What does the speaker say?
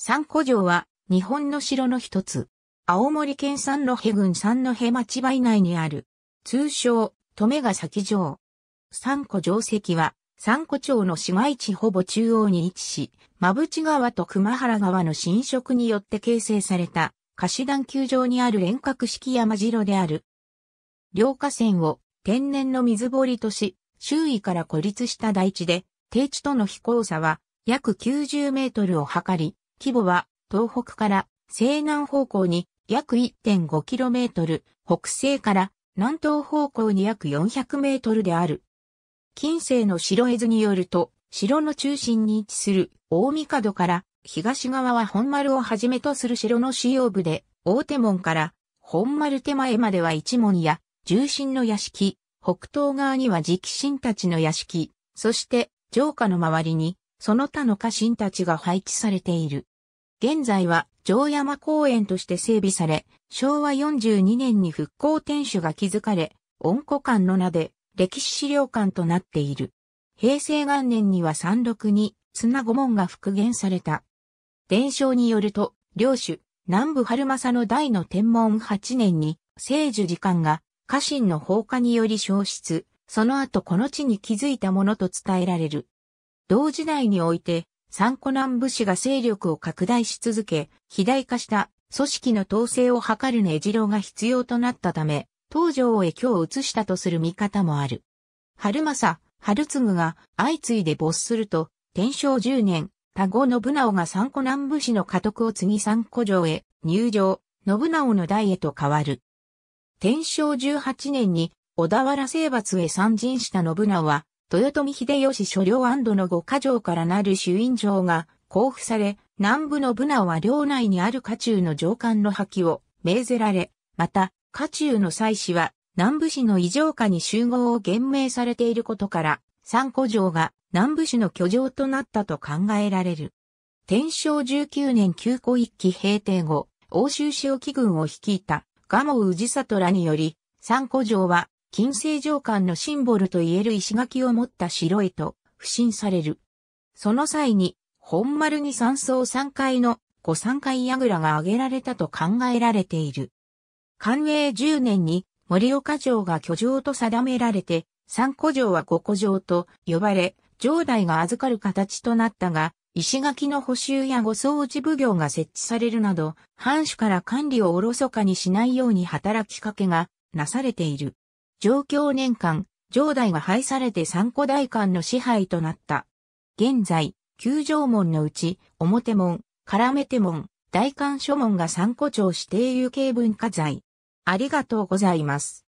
三古城は日本の城の一つ。青森県三戸郡三戸町場以内にある。通称、留ヶ崎城。三古城跡は三古町の市街地ほぼ中央に位置し、馬淵川と熊原川の浸食によって形成された貸し段球場にある連隔式山城である。両河川を天然の水堀とし、周囲から孤立した台地で、低地との飛行差は約90メートルを測り、規模は東北から西南方向に約 1.5km、北西から南東方向に約 400m である。近世の城絵図によると、城の中心に位置する大角から東側は本丸をはじめとする城の主要部で、大手門から本丸手前までは一門や重心の屋敷、北東側には直進たちの屋敷、そして城下の周りにその他の家臣たちが配置されている。現在は城山公園として整備され、昭和42年に復興天守が築かれ、温古館の名で歴史資料館となっている。平成元年には山麓に綱御門が復元された。伝承によると、領主、南部春政の代の天文8年に、聖樹時間が家臣の放火により消失、その後この地に築いたものと伝えられる。同時代において、三湖南武士が勢力を拡大し続け、肥大化した組織の統制を図る根城が必要となったため、東条へ京を移したとする見方もある。春政、春継が相次いで没すると、天正10年、田後信直が三湖南武士の家督を継ぎ三湖城へ入城、信直の代へと変わる。天正18年に小田原征伐へ参陣した信直は、豊臣秀吉所領の五箇条からなる朱印状が交付され、南部のブナは領内にある家中の上官の破棄を命ぜられ、また、家中の祭祀は南部市の異常下に集合を厳命されていることから、三古城が南部市の居城となったと考えられる。天正19年九古一期平定後、欧州市沖軍を率いた蒲生氏里らにより、三古城は金星上官のシンボルと言える石垣を持った城へと、不信される。その際に、本丸に三層三階の五三階櫓が挙げられたと考えられている。寛永10年に森岡城が居城と定められて、三古城は五古城と呼ばれ、城代が預かる形となったが、石垣の補修や護送地奉行が設置されるなど、藩主から管理をおろそかにしないように働きかけがなされている。上京年間、上代が廃されて三古代館の支配となった。現在、九条門のうち、表門、絡めて門、大官書門が三古町指定有形文化財。ありがとうございます。